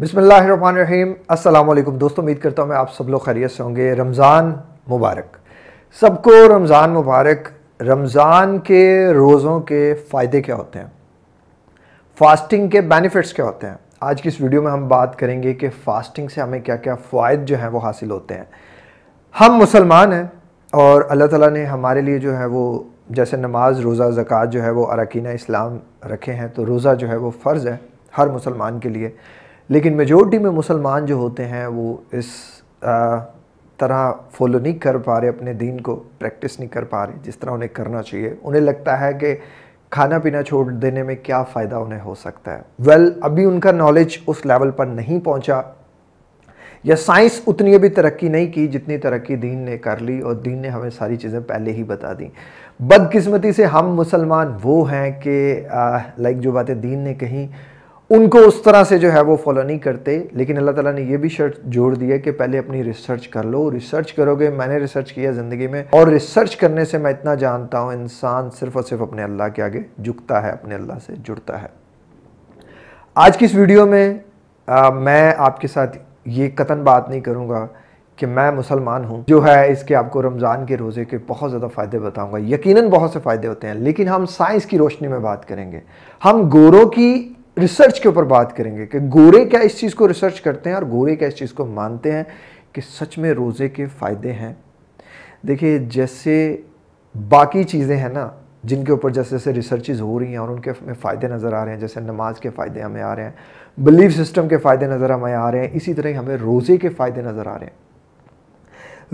बिसमीम अल्लाम दोस्तों उम्मीद करता हूँ मैं आप सब लोग खैरियत से होंगे रमज़ान मुबारक सबको रमज़ान मुबारक रमज़ान के रोज़ों के फ़ायदे क्या होते हैं फ़ास्टिंग के बेनिफिट्स क्या होते हैं आज की इस वीडियो में हम बात करेंगे कि फ़ास्टिंग से हमें क्या क्या फ़ायद जो हैं वो हासिल होते हैं हम मुसलमान हैं और अल्लाह ताला ने हमारे लिए जो है वो जैसे नमाज रोज़ा ज़क़़त जो है वो अरकान इस्लाम रखे हैं तो रोज़ा जो है वो फ़र्ज़ है हर मुसलमान के लिए लेकिन मेजोरिटी में मुसलमान जो होते हैं वो इस तरह फॉलो नहीं कर पा रहे अपने दीन को प्रैक्टिस नहीं कर पा रहे जिस तरह उन्हें करना चाहिए उन्हें लगता है कि खाना पीना छोड़ देने में क्या फ़ायदा उन्हें हो सकता है वेल well, अभी उनका नॉलेज उस लेवल पर नहीं पहुंचा या साइंस उतनी अभी तरक्की नहीं की जितनी तरक्की दीन ने कर ली और दीन ने हमें सारी चीज़ें पहले ही बता दी बदकिस्मती से हम मुसलमान वो हैं कि लाइक जो बातें दीन ने कहीं उनको उस तरह से जो है वो फॉलो नहीं करते लेकिन अल्लाह ताला ने ये भी शर्त जोड़ दी है कि पहले अपनी रिसर्च कर लो रिसर्च करोगे मैंने रिसर्च किया ज़िंदगी में और रिसर्च करने से मैं इतना जानता हूँ इंसान सिर्फ और सिर्फ अपने अल्लाह के आगे झुकता है अपने अल्लाह से जुड़ता है आज की इस वीडियो में आ, मैं आपके साथ ये कतन बात नहीं करूँगा कि मैं मुसलमान हूँ जो है इसके आपको रमज़ान के रोज़े के बहुत ज़्यादा फ़ायदे बताऊँगा यकीनन बहुत से फ़ायदे होते हैं लेकिन हम साइंस की रोशनी में बात करेंगे हम गोरों की रिसर्च के ऊपर बात करेंगे कि गोरे क्या इस चीज़ को रिसर्च करते हैं और गोरे क्या इस चीज़ को मानते हैं कि सच में रोज़े के फ़ायदे हैं देखिए जैसे बाकी चीज़ें हैं ना जिनके ऊपर जैसे जैसे रिसर्चेज हो रही हैं और उनके में फ़ायदे नज़र आ रहे हैं जैसे नमाज के फ़ायदे हमें आ रहे हैं बिलीफ सिस्टम के फ़ायदे नज़र हमें आ रहे हैं इसी तरह हमें रोज़े के फ़ायदे नज़र आ रहे हैं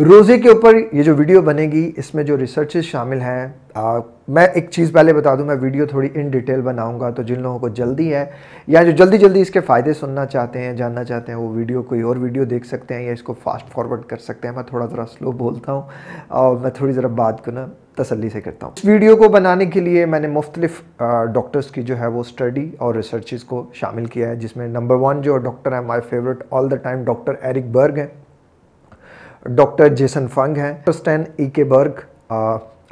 रोज़े के ऊपर ये जो वीडियो बनेगी इसमें जो रिसर्च शामिल हैं मैं एक चीज़ पहले बता दूं मैं वीडियो थोड़ी इन डिटेल बनाऊंगा तो जिन लोगों को जल्दी है या जो जल्दी जल्दी इसके फ़ायदे सुनना चाहते हैं जानना चाहते हैं वो वीडियो कोई और वीडियो देख सकते हैं या इसको फास्ट फॉरवर्ड कर सकते हैं मैं थोड़ा ज़रा स्लो बोलता हूँ और मैं थोड़ी ज़रा बात को ना तसली से करता हूँ इस वीडियो को बनाने के लिए मैंने मुख्तलिफ डॉक्टर्स की जो है वो स्टडी और रिसर्चेज को शामिल किया है जिसमें नंबर वन जो डॉक्टर है my favourite all the time doctor Eric Berg हैं डॉक्टर जेसन फंग हैं स्टैन ई के बर्ग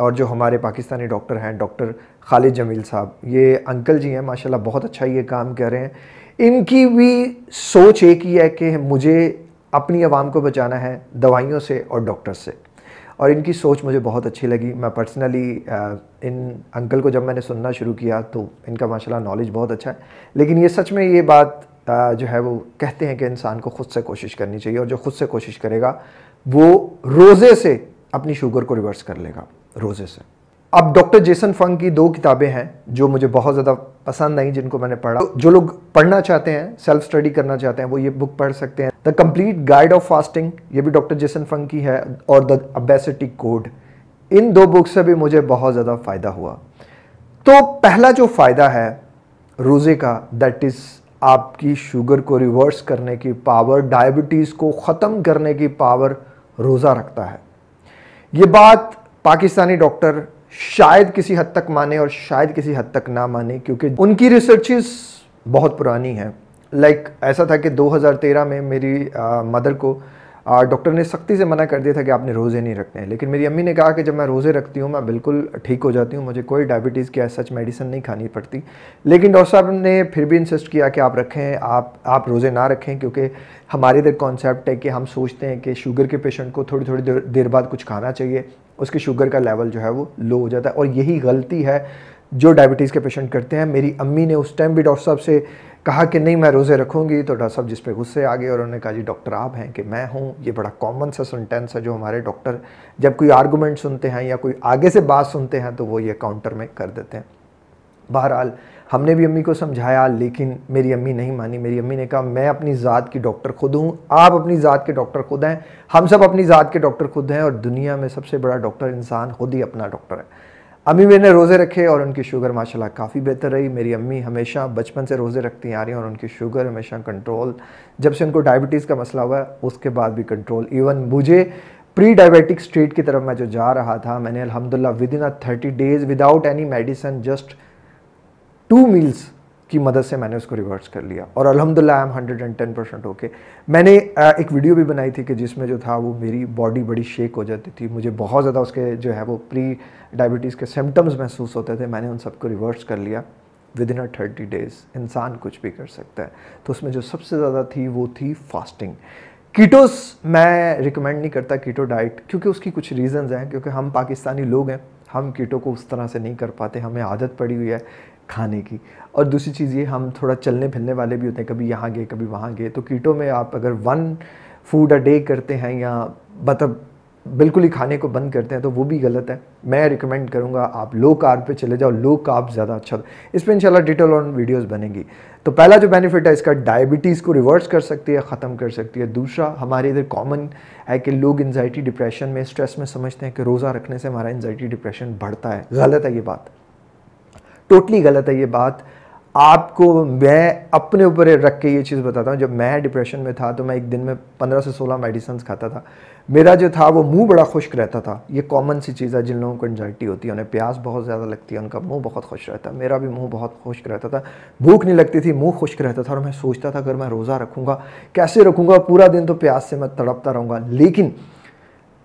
और जो हमारे पाकिस्तानी डॉक्टर हैं डॉक्टर खालिद जमील साहब ये अंकल जी हैं माशाल्लाह बहुत अच्छा ये काम कर रहे हैं इनकी भी सोच एक ही है कि मुझे अपनी आवाम को बचाना है दवाइयों से और डॉक्टर से और इनकी सोच मुझे बहुत अच्छी लगी मैं पर्सनली इन अंकल को जब मैंने सुनना शुरू किया तो इनका माशाल्लाह नॉलेज बहुत अच्छा है लेकिन ये सच में ये बात जो है वो कहते हैं कि इंसान को ख़ुद से कोशिश करनी चाहिए और जो ख़ुद से कोशिश करेगा वो रोज़े से अपनी शुगर को रिवर्स कर लेगा रोज़े से अब डॉक्टर जेसन फंग की दो किताबें हैं जो मुझे बहुत ज़्यादा पसंद आई जिनको मैंने पढ़ा जो लोग पढ़ना चाहते हैं सेल्फ स्टडी करना चाहते हैं वो ये बुक पढ़ सकते हैं the complete guide of fasting ये भी डॉक्टर जेसन फंग की है और द अबेसिटी कोड इन दो बुक से भी मुझे बहुत ज़्यादा फ़ायदा हुआ तो पहला जो फ़ायदा है रोज़े का दैट इज़ आपकी शुगर को रिवर्स करने की पावर डायबिटीज़ को ख़त्म करने की पावर रोज़ा रखता है ये बात पाकिस्तानी डॉक्टर शायद किसी हद तक माने और शायद किसी हद तक ना माने क्योंकि उनकी रिसर्चेस बहुत पुरानी हैं लाइक like, ऐसा था कि 2013 में मेरी आ, मदर को डॉक्टर ने सख्ती से मना कर दिया था कि आपने रोज़े नहीं रखने हैं लेकिन मेरी अम्मी ने कहा कि जब मैं रोज़े रखती हूँ मैं बिल्कुल ठीक हो जाती हूँ मुझे कोई डायबिटीज़ की सच मेडिसिन नहीं खानी पड़ती लेकिन डॉक्टर साहब ने फिर भी इंसिस्ट किया कि आप रखें आप आप रोज़े ना रखें क्योंकि हमारे इधर कॉन्सेप्ट है कि हम सोचते हैं कि शुगर के पेशेंट को थोड़ी थोड़ी देर, देर बाद कुछ खाना चाहिए उसके शुगर का लेवल जो है वो लो हो जाता है और यही गलती है जो डायबिटीज़ के पेशेंट करते हैं मेरी अम्मी ने उस टाइम भी डॉक्टर साहब से कहा कि नहीं मैं रोज़े रखूँगी तो डॉक्टर साहब जिस पे गुस्से आ गए और उन्होंने कहा जी डॉक्टर आप हैं कि मैं हूँ ये बड़ा कॉमन सा सेंटेंस है जो हमारे डॉक्टर जब कोई आर्गूमेंट सुनते हैं या कोई आगे से बात सुनते हैं तो वो ये काउंटर में कर देते हैं बहरहाल हमने भी अम्मी को समझाया लेकिन मेरी अम्मी नहीं मानी मेरी अम्मी ने कहा मैं अपनी ज़ात की डॉक्टर खुद हूँ आप अपनी ज़ात के डॉक्टर खुद हैं हम सब अपनी ज़ात के डॉक्टर खुद हैं और दुनिया में सबसे बड़ा डॉक्टर इंसान खुद ही अपना डॉक्टर है अम्मी मैंने रोज़े रखे और उनकी शुगर माशाल्लाह काफ़ी बेहतर रही मेरी अम्मी हमेशा बचपन से रोज़े रखती आ रही हैं और उनकी शुगर हमेशा कंट्रोल जब से उनको डायबिटीज़ का मसला हुआ उसके बाद भी कंट्रोल इवन मुझे प्री डायबिटिक स्टेट की तरफ मैं जो जा रहा था मैंने अलहमदिल्ला within a thirty days without any medicine just two meals की मदद से मैंने उसको रिवर्स कर लिया और अलहमदिल्ला I am hundred and ten percent okay मैंने एक वीडियो भी बनाई थी कि जिसमें जो था वो मेरी बॉडी बड़ी शेक हो जाती थी मुझे बहुत ज़्यादा उसके जो है वो प्री डायबिटीज़ के सिम्टम्स महसूस होते थे मैंने उन सबको रिवर्स कर लिया within a thirty days इंसान कुछ भी कर सकता है तो उसमें जो सबसे ज़्यादा थी वो थी फास्टिंग कीटोस मैं रिकमेंड नहीं करता कीटो डाइट क्योंकि उसकी कुछ रीज़न्स हैं क्योंकि हम पाकिस्तानी लोग हैं हम कीटों को उस तरह से नहीं कर पाते हमें आदत पड़ी हुई है खाने की और दूसरी चीज़ ये हम थोड़ा चलने फिरने वाले भी होते हैं कभी यहाँ गए कभी वहाँ गए तो कीटों में आप अगर वन फूड अ डे करते हैं या मतलब बिल्कुल ही खाने को बंद करते हैं तो वो भी गलत है मैं रिकमेंड करूंगा आप लो कार्ब पे चले जाओ लो कार्ब ज़्यादा अच्छा इस पर इंशाल्लाह डिटेल ऑन वीडियोस बनेगी तो पहला जो बेनिफिट है इसका डायबिटीज़ को रिवर्स कर सकती है ख़त्म कर सकती है दूसरा हमारे इधर कॉमन है कि लोग एनजाइटी डिप्रेशन में स्ट्रेस में समझते हैं कि रोज़ा रखने से हमारा एनजाइटी डिप्रेशन बढ़ता है गलत है ये बात टोटली गलत है ये बात आपको मैं अपने ऊपर रख के ये चीज़ बताता हूँ जब मैं डिप्रेशन में था तो मैं एक दिन में पंद्रह से सोलह मेडिसन्स खाता था मेरा जो था वो मुंह बड़ा खुश्क रहता था ये कॉमन सी चीज़ है जिन लोगों को एनजाइटी होती है उन्हें प्यास बहुत ज़्यादा लगती है उनका मुंह बहुत खुश रहता है मेरा भी मुंह बहुत खुश्क रहता था भूख नहीं लगती थी मुंह खुश्क रहता था और मैं सोचता था अगर मैं रोज़ा रखूँगा कैसे रखूँगा पूरा दिन तो प्यास से मैं तड़पता रहूँगा लेकिन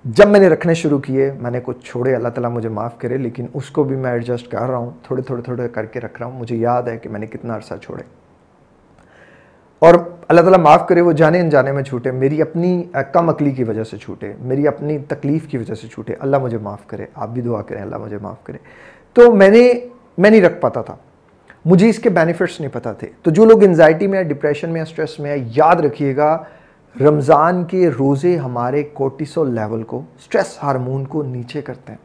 जब मैंने रखने शुरू किए मैंने कुछ छोड़े अल्लाह ताला मुझे माफ़ करे लेकिन उसको भी मैं एडजस्ट कर रहा हूँ थोड़े थोड़े थोड़े करके रख रहा हूँ मुझे याद है कि मैंने कितना अर्सा छोड़े और अल्लाह ताला माफ़ करे वो जाने अनजाने में छूटे मेरी अपनी कम अकली की वजह से छूटे मेरी अपनी तकलीफ़ की वजह से छूटे अल्लाह मुझे माफ़ करे आप भी दुआ करें अल्लाह मुझे माफ़ करे तो मैंने मैं नहीं रख पाता था मुझे इसके बेनिफिट्स नहीं पता थे तो जो लोग एनजाइटी में है डिप्रेशन में है स्ट्रेस में है याद रखिएगा रमज़ान के रोज़े हमारे कोटिसोल लेवल को स्ट्रेस हारमोन को नीचे करते हैं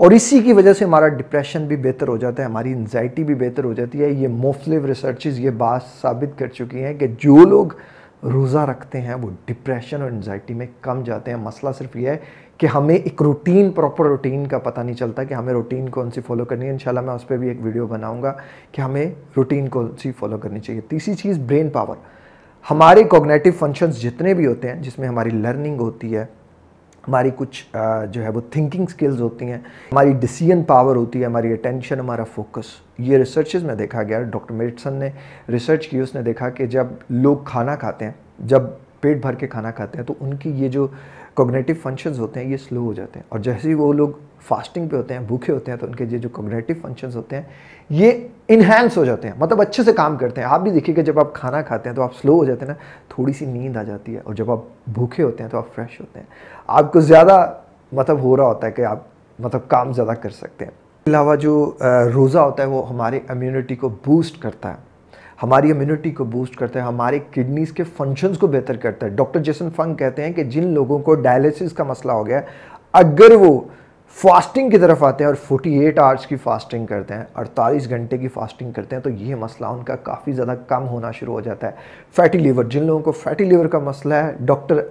और इसी की वजह से हमारा डिप्रेशन भी बेहतर हो जाता है हमारी एनजाइटी भी बेहतर हो जाती है ये मोफलिव रिसर्चेज ये बात साबित कर चुकी हैं कि जो लोग रोज़ा रखते हैं वो डिप्रेशन और एनजाइटी में कम जाते हैं मसला सिर्फ ये है कि हमें एक रूटीन प्रॉपर रूटीन का पता नहीं चलता कि हमें रूटीन कौन सी फॉलो करनी है इंशाल्लाह मैं उस पर भी एक वीडियो बनाऊंगा कि हमें रूटीन कौन सी फॉलो करनी चाहिए तीसरी चीज़ ब्रेन पावर हमारे कॉग्नेटिव फंक्शंस जितने भी होते हैं जिसमें हमारी लर्निंग होती है हमारी कुछ जो है वो थिंकिंग स्किल्स होती हैं हमारी डिसीजन पावर होती है हमारी अटेंशन हमारा फोकस ये रिसर्च में देखा गया डॉक्टर मेडसन ने रिसर्च की उसने देखा कि जब लोग खाना खाते हैं जब पेट भर के खाना खाते हैं तो उनकी ये जो कॉग्नेटिव फंक्शंस होते हैं ये स्लो हो जाते हैं और जैसे ही वो लोग फास्टिंग पे होते हैं भूखे होते हैं तो उनके ये जो कॉग्नेटिव फंक्शंस होते हैं ये इन्हेंस हो जाते हैं मतलब अच्छे से काम करते हैं आप भी कि जब आप खाना खाते हैं तो आप स्लो हो जाते हैं ना थोड़ी सी नींद आ जाती है और जब आप भूखे होते हैं तो आप फ्रेश होते हैं आपको ज़्यादा मतलब हो रहा होता है कि आप मतलब काम ज़्यादा कर सकते हैं अलावा जो रोज़ा होता है वो हमारी इम्यूनिटी को बूस्ट करता है हमारी इम्यूनिटी को बूस्ट करता है हमारे किडनीज के फंक्शंस को बेहतर करता है डॉक्टर जेसन फंग कहते हैं कि जिन लोगों को डायलिसिस का मसला हो गया अगर वो फास्टिंग की तरफ आते हैं और 48 आवर्स की फास्टिंग करते हैं 48 घंटे की फास्टिंग करते हैं तो ये मसला उनका काफ़ी ज़्यादा कम होना शुरू हो जाता है फैटी लीवर जिन लोगों को फैटी लीवर का मसला है doctor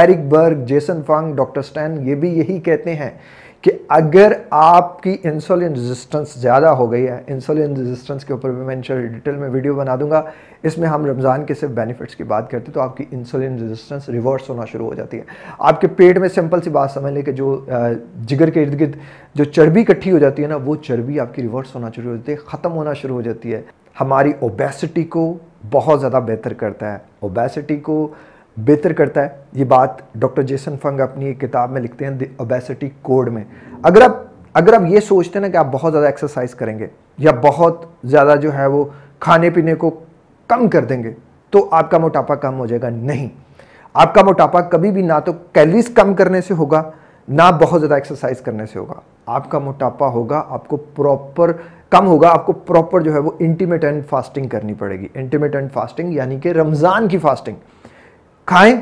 Eric Berg Jason Fung doctor Stan ये भी यही कहते हैं कि अगर आपकी इंसुलिन रेजिस्टेंस ज़्यादा हो गई है इंसुलिन रेजिस्टेंस के ऊपर भी मैं इन डिटेल में वीडियो बना दूंगा इसमें हम रमज़ान के सिर्फ बेनिफिट्स की बात करते हैं तो आपकी इंसुलिन रेजिस्टेंस रिवर्स होना शुरू हो जाती है आपके पेट में सिंपल सी बात समझ लें कि जो जिगर के इर्द गिर्द जो चर्बी इकट्ठी हो जाती है ना वो चर्बी आपकी रिवर्स होना शुरू हो जाती है ख़त्म होना शुरू हो जाती है हमारी ओबेसिटी को बहुत ज़्यादा बेहतर करता है ओबेसिटी को बेहतर करता है ये बात डॉक्टर जेसन फंग अपनी एक किताब में लिखते हैं द ओबेसिटी कोड में अगर आप अगर आप ये सोचते हैं ना कि आप बहुत ज़्यादा एक्सरसाइज करेंगे या बहुत ज़्यादा जो है वो खाने पीने को कम कर देंगे तो आपका मोटापा कम हो जाएगा नहीं आपका मोटापा कभी भी ना तो कैलरीज कम करने से होगा ना बहुत ज़्यादा एक्सरसाइज करने से होगा आपका मोटापा होगा आपको प्रॉपर कम होगा आपको प्रॉपर जो है वो इंटीमेटेंट फास्टिंग करनी पड़ेगी इंटीमेटेंट फास्टिंग यानी कि रमज़ान की फास्टिंग खाएं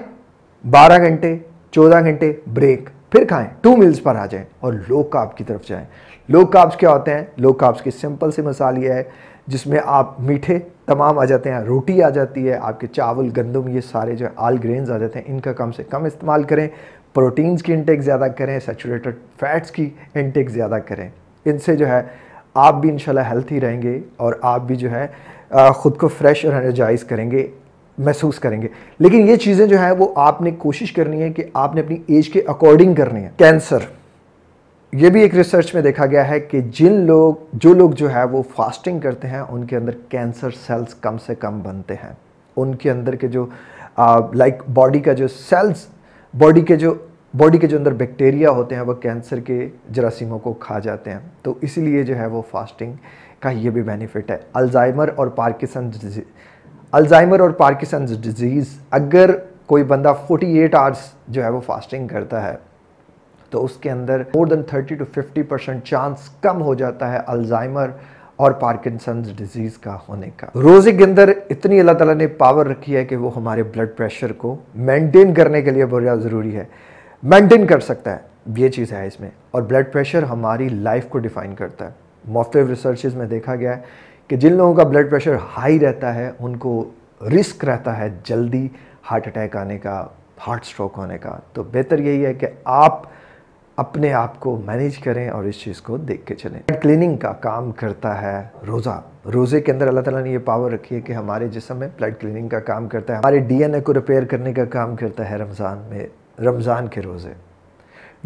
12 घंटे 14 घंटे ब्रेक फिर खाएं टू मील्स पर आ जाएं और लो काप की तरफ जाएं लो काप्स क्या होते हैं लो काप्स के सिंपल से मसाल ये है जिसमें आप मीठे तमाम आ जाते हैं रोटी आ जाती है आपके चावल गंदम ये सारे जो आल ग्रेन्स आ जाते हैं इनका कम से कम इस्तेमाल करें प्रोटीन्स की इंटेक ज़्यादा करें सेचूरेटेड फैट्स की इंटेक ज़्यादा करें इनसे जो है आप भी इंशाल्लाह हेल्थी रहेंगे और आप भी जो है ख़ुद को फ्रेश और एनर्जाइज करेंगे महसूस करेंगे लेकिन ये चीज़ें जो है वो आपने कोशिश करनी है कि आपने अपनी एज के अकॉर्डिंग करनी है कैंसर ये भी एक रिसर्च में देखा गया है कि जिन लोग जो लोग जो है वो फास्टिंग करते हैं उनके अंदर कैंसर सेल्स कम से कम बनते हैं उनके अंदर के जो लाइक बॉडी का जो सेल्स बॉडी के जो बॉडी के जो अंदर बैक्टीरिया होते हैं वह कैंसर के जरासीमों को खा जाते हैं तो इसीलिए जो है वो फास्टिंग का ये भी बेनिफिट है अल्जाइमर और पार्किसन अल्जाइमर और पार्किसन डिजीज़ अगर कोई बंदा 48 आवर्स जो है वो फास्टिंग करता है तो उसके अंदर more than 30 to 50 percent chance कम हो जाता है अल्जाइमर और पार्किसन डिजीज़ का होने का रोज़े के अंदर इतनी अल्लाह ताला ने पावर रखी है कि वो हमारे ब्लड प्रेशर को मेंटेन करने के लिए बहुत ज़रूरी है मेंटेन कर सकता है ये चीज़ है इसमें और ब्लड प्रेशर हमारी लाइफ को डिफ़ाइन करता है मॉफ्टवेयर रिसर्च में देखा गया है कि जिन लोगों का ब्लड प्रेशर हाई रहता है उनको रिस्क रहता है जल्दी हार्ट अटैक आने का हार्ट स्ट्रोक होने का तो बेहतर यही है कि आप अपने आप को मैनेज करें और इस चीज़ को देख के चलें क्लीनिंग का काम करता है रोज़ा रोज़े के अंदर अल्लाह ताला ने ये पावर रखी है कि हमारे जिसम में ब्लड क्लीनिंग का काम करता है हमारे डीएनए को रिपेयर करने का काम करता है रमज़ान में रमज़ान के रोज़े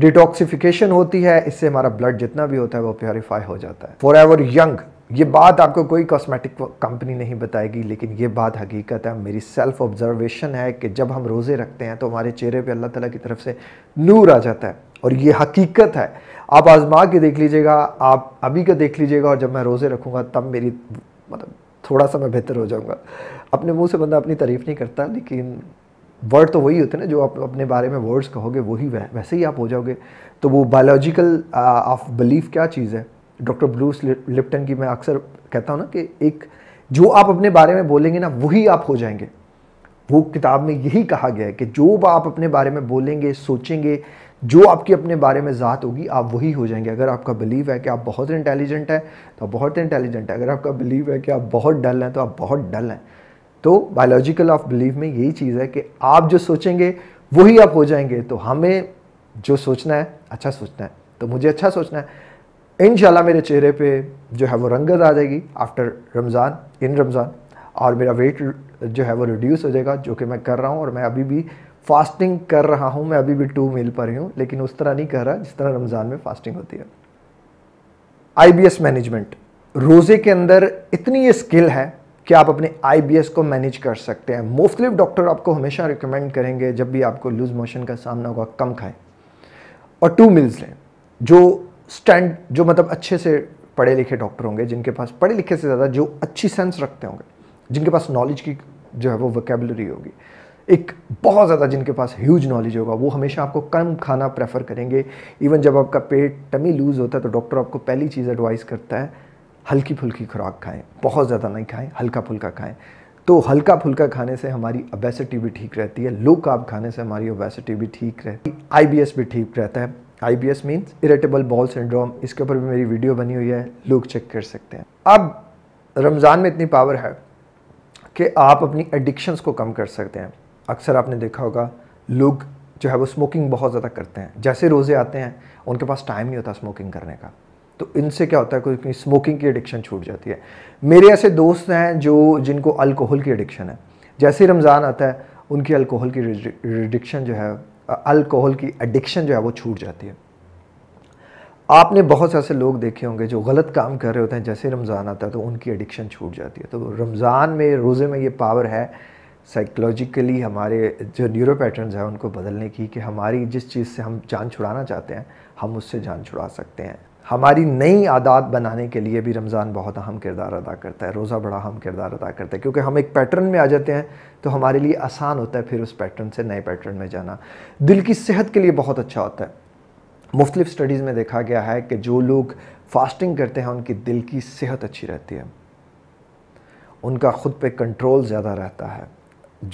डिटॉक्सिफिकेशन होती है इससे हमारा ब्लड जितना भी होता है वो प्योरीफाई हो जाता है फॉर एवर यंग ये बात आपको कोई कॉस्मेटिक कंपनी नहीं बताएगी लेकिन ये बात हकीकत है मेरी सेल्फ ऑब्जर्वेशन है कि जब हम रोज़े रखते हैं तो हमारे चेहरे पे अल्लाह ताला की तरफ से नूर आ जाता है और ये हकीकत है आप आजमा के देख लीजिएगा आप अभी का देख लीजिएगा और जब मैं रोज़े रखूँगा तब मेरी मतलब थोड़ा सा मैं बेहतर हो जाऊँगा अपने मुँह से बंदा अपनी तारीफ़ नहीं करता लेकिन वर्ड तो वही होते हैं ना जो आप अपने बारे में वर्ड्स कहोगे वही वैसे ही आप हो जाओगे तो वो बायोलॉजिकल ऑफ बिलीफ क्या चीज़ है डॉक्टर ब्लूस लिप्टन की मैं अक्सर कहता हूँ ना कि एक जो आप अपने बारे में बोलेंगे ना वही आप हो जाएंगे वो किताब में यही कहा गया है कि जो आप अपने बारे में बोलेंगे सोचेंगे जो आपकी अपने बारे में ज़ात होगी आप वही हो जाएंगे अगर आपका बिलीव है कि आप बहुत इंटेलिजेंट हैं तो आप बहुत इंटेलिजेंट है अगर आपका बिलीव है कि आप बहुत डल हैं तो आप बहुत डल हैं तो बायोलॉजिकल ऑफ बिलीव में यही चीज़ है कि आप जो सोचेंगे वही आप हो जाएंगे तो हमें जो सोचना है अच्छा सोचना है तो मुझे अच्छा सोचना है इन मेरे चेहरे पे जो है वो रंगत आ जाएगी आफ्टर रमज़ान इन रमज़ान और मेरा वेट जो है वो रिड्यूस हो जाएगा जो कि मैं कर रहा हूँ और मैं अभी भी फास्टिंग कर रहा हूँ मैं अभी भी टू मील पर ही हूँ लेकिन उस तरह नहीं कर रहा जिस तरह रमज़ान में फास्टिंग होती है आई मैनेजमेंट रोज़े के अंदर इतनी ये स्किल है कि आप अपने आई को मैनेज कर सकते हैं मुख्तलिफ डॉक्टर आपको हमेशा रिकमेंड करेंगे जब भी आपको लूज़ मोशन का सामना होगा कम खाएं और टू मील्स लें जो स्टैंड जो मतलब अच्छे से पढ़े लिखे डॉक्टर होंगे जिनके पास पढ़े लिखे से ज़्यादा जो अच्छी सेंस रखते होंगे जिनके पास नॉलेज की जो है वो वकेबलरी होगी एक बहुत ज़्यादा जिनके पास ह्यूज नॉलेज होगा वो हमेशा आपको कम खाना प्रेफर करेंगे इवन जब आपका पेट टमी लूज़ होता है तो डॉक्टर आपको पहली चीज़ एडवाइस करता है हल्की फुल्की खुराक खाएं बहुत ज़्यादा नहीं खाएं हल्का फुल्का खाएं तो हल्का फुल्का खाने से हमारी अबेसिटी भी ठीक रहती है लो कार्ब खाने से हमारी ओबेसिटी भी ठीक रहती है आई भी ठीक रहता है I means irritable bowel syndrome इसके ऊपर भी मेरी वीडियो बनी हुई है लोग चेक कर सकते हैं अब रमज़ान में इतनी पावर है कि आप अपनी एडिक्शंस को कम कर सकते हैं अक्सर आपने देखा होगा लोग जो है वो स्मोकिंग बहुत ज़्यादा करते हैं जैसे रोज़े आते हैं उनके पास टाइम नहीं होता स्मोकिंग करने का तो इनसे क्या होता है कोई स्मोकिंग की एडिक्शन छूट जाती है मेरे ऐसे दोस्त हैं जो जिनको अल्कोहल की एडिक्शन है जैसे रमज़ान आता है उनकी अल्कोहल की एडिक्शन जो है अल्कोहल की एडिक्शन जो है वो छूट जाती है आपने बहुत से ऐसे लोग देखे होंगे जो गलत काम कर रहे होते हैं जैसे रमज़ान आता है तो उनकी एडिक्शन छूट जाती है तो रमज़ान में रोज़े में ये पावर है साइकोलॉजिकली हमारे जो न्यूरो पैटर्न्स हैं उनको बदलने की कि हमारी जिस चीज़ से हम जान छुड़ाना चाहते हैं हम उससे जान छुड़ा सकते हैं हमारी नई आदत बनाने के लिए भी रमज़ान बहुत अहम किरदार अदा करता है रोज़ा बड़ा अहम किरदार अदा करता है क्योंकि हम एक पैटर्न में आ जाते हैं तो हमारे लिए आसान होता है फिर उस पैटर्न से नए पैटर्न में जाना दिल की सेहत के लिए बहुत अच्छा होता है मुख्तलिफ स्टडीज़ में देखा गया है कि जो लोग फास्टिंग करते हैं उनकी दिल की सेहत अच्छी रहती है उनका ख़ुद पर कंट्रोल ज़्यादा रहता है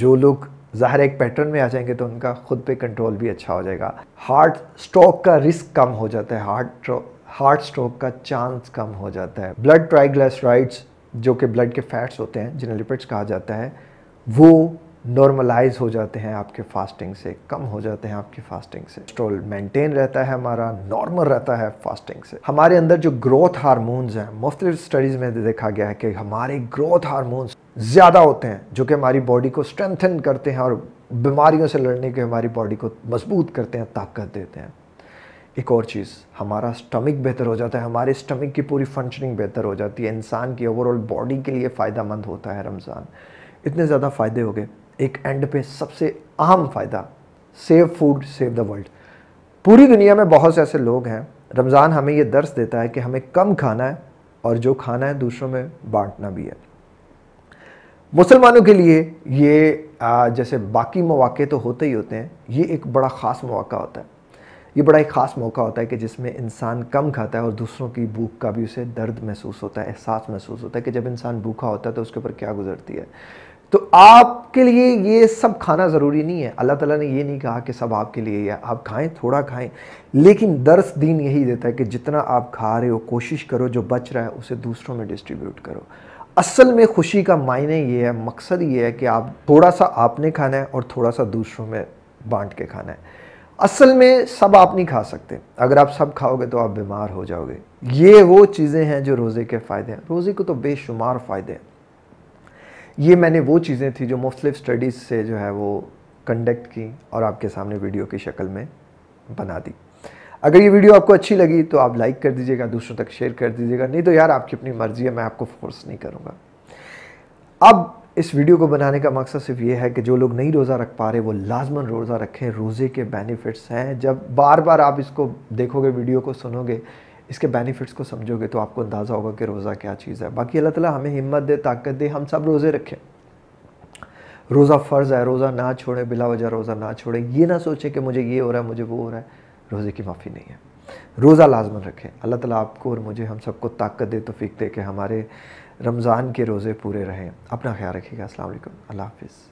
जो लोग ज़ाहिर एक पैटर्न में आ जाएंगे तो उनका ख़ुद पे कंट्रोल भी अच्छा हो जाएगा हार्ट स्ट्रोक का रिस्क कम हो जाता है हार्ट हार्ट स्ट्रोक का चांस कम हो जाता है ब्लड ट्राइग्लेसराइड्स जो कि ब्लड के फैट्स होते हैं जिन्हें लिपिड्स कहा जाता है वो नॉर्मलाइज हो जाते हैं आपके फास्टिंग से कम हो जाते हैं आपकी फास्टिंग से स्ट्रोल मेंटेन रहता है हमारा नॉर्मल रहता है फास्टिंग से हमारे अंदर जो ग्रोथ हारमोन्स हैं मुफ्त स्टडीज़ में देखा गया है कि हमारे ग्रोथ हारमोन्स ज़्यादा होते हैं जो कि हमारी बॉडी को स्ट्रेंथन करते हैं और बीमारियों से लड़ने के हमारी बॉडी को मजबूत करते हैं ताकत देते हैं एक और चीज़ हमारा स्टमक बेहतर हो जाता है हमारे स्टमक की पूरी फंक्शनिंग बेहतर हो जाती है इंसान की ओवरऑल बॉडी के लिए फ़ायदा मंद होता है रमज़ान इतने ज़्यादा फ़ायदे हो गए एक एंड पे सबसे अहम फ़ायदा save food save the world पूरी दुनिया में बहुत से ऐसे लोग हैं रमज़ान हमें ये दर्श देता है कि हमें कम खाना है और जो खाना है दूसरों में बांटना भी है मुसलमानों के लिए ये जैसे बाकी मौाक़े तो होते ही होते हैं ये एक बड़ा ख़ास मौका होता है ये बड़ा एक ख़ास मौका होता है कि जिसमें इंसान कम खाता है और दूसरों की भूख का भी उसे दर्द महसूस होता है एहसास महसूस होता है कि जब इंसान भूखा होता है तो उसके ऊपर क्या गुजरती है तो आपके लिए ये सब खाना ज़रूरी नहीं है अल्लाह ताला ने ये नहीं कहा कि सब आपके लिए है आप खाएं थोड़ा खाएं लेकिन दर्स दीन यही देता है कि जितना आप खा रहे हो कोशिश करो जो बच रहा है उसे दूसरों में डिस्ट्रीब्यूट करो असल में खुशी का मायने ये है मकसद ये है कि आप थोड़ा सा आपने खाना है और थोड़ा सा दूसरों में बांट के खाना है असल में सब आप नहीं खा सकते अगर आप सब खाओगे तो आप बीमार हो जाओगे ये वो चीज़ें हैं जो रोज़े के फ़ायदे हैं रोज़े को तो बेशुमार फ़ायदे हैं ये मैंने वो चीज़ें थी जो मुख्तलिफ स्टडीज़ से जो है वो कंडक्ट की और आपके सामने वीडियो की शक्ल में बना दी अगर ये वीडियो आपको अच्छी लगी तो आप लाइक कर दीजिएगा दूसरों तक शेयर कर दीजिएगा नहीं तो यार आपकी अपनी मर्ज़ी है मैं आपको फोर्स नहीं करूँगा अब इस वीडियो को बनाने का मकसद सिर्फ ये है कि जो लोग नहीं रोज़ा रख पा रहे वो लाजमन रोज़ा रखें रोज़े के बेनिफिट्स हैं जब बार बार आप इसको देखोगे वीडियो को सुनोगे इसके बेनिफिट्स को समझोगे तो आपको अंदाज़ा होगा कि रोज़ा क्या चीज़ है बाकी अल्लाह ताला हमें हिम्मत दे ताकत दे हम सब रोज़े रखें रोज़ा फ़र्ज़ है रोज़ा ना छोड़ें बिला वजह रोज़ा ना छोड़ें ये ना सोचें कि मुझे ये हो रहा है मुझे वो हो रहा है रोज़े की माफ़ी नहीं है रोज़ा लाजमन रखें अल्लाह ताला आपको और मुझे हम सबको ताकत दे फीक दे कि हमारे रमज़ान के रोज़े पूरे रहें अपना ख्याल रखिएगा असल अल्लाह हाफिज़